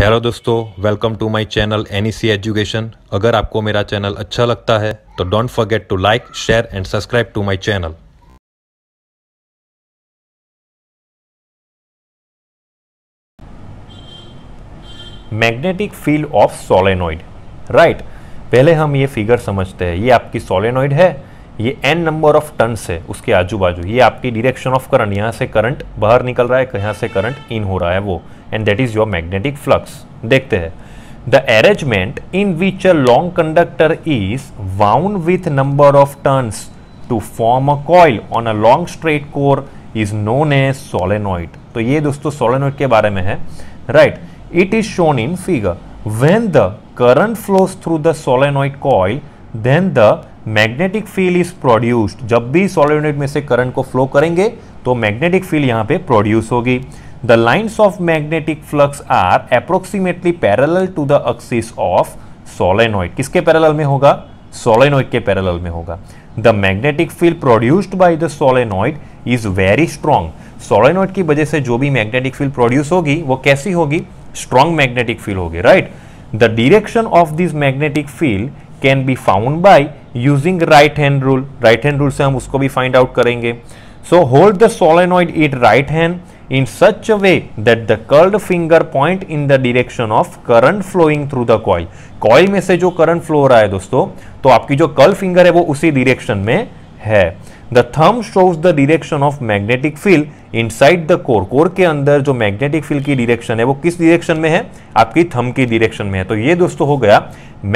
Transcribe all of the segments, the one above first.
Hello दोस्तों welcome to my channel N education अगर आपको मेरा चैनल अच्छा लगता है तो don't forget to like share and subscribe to my channel magnetic field of solenoid right पहले हम ये फिगर समझते हैं ये आपकी सोलेनोइड है ये एन नंबर ऑफ टर्न्स है उसके आजू बाजू ये आपकी डिरेक्शन ऑफ करंट यहाँ से करंट बाहर निकल रहा है तो यहाँ से करंट इन हो रहा है वो and that is your magnetic flux देखते हैं the arrangement in which a long conductor is wound with number of turns to form a coil on a long straight core is known a solenoid तो ये दोस्तों solenoid के बारे में है right it is shown in figure when the current flows through the solenoid coil then the magnetic field is produced जब भी solid unit में से करंट को फ्लो करेंगे तो मैग्नेटिक फील्ड यहां पे प्रोड्यूस होगी the lines of magnetic flux are approximately parallel to the axis of solenoid किसके पैरल में होगा सोलेनोइड के पैरल में होगा the magnetic field produced by the solenoid is very strong solenoid की वजह से जो भी मैग्नेटिक फील्ड प्रोड्यूस होगी वो कैसी होगी स्ट्रॉन्ग मैग्नेटिक फील्ड होगी right the direction of this magnetic field can be found by using right hand rule right hand rule से हम उसको भी फाइंड आउट करेंगे so hold the solenoid it right hand in such a way that the curled finger point in the direction of current flowing through the coil coil में से जो current flow हो रहा है दोस्तों तो आपकी जो कर्ल फिंगर है वो उसी डिरेक्शन में है the thumb shows the direction of magnetic field inside the core core के अंदर जो मैग्नेटिक फील्ड की डिरेक्शन है वो किस डिरेक्शन में है आपकी थम की डिरेक्शन में है तो ये दोस्तों हो गया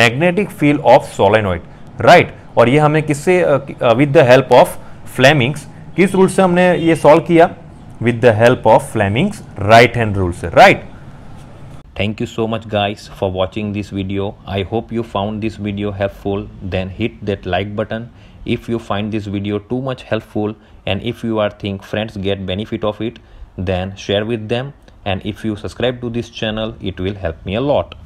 magnetic field of solenoid right और ये हमें किससे with the help of Fleming's किस रूल से हमने ये सॉल्व किया with the help of Fleming's right hand rule से right right? thank you so much guys for watching this video i hope you found this video helpful then hit that like button if you find this video too much helpful and if you are think friends get benefit of it then share with them and if you subscribe to this channel it will help me a lot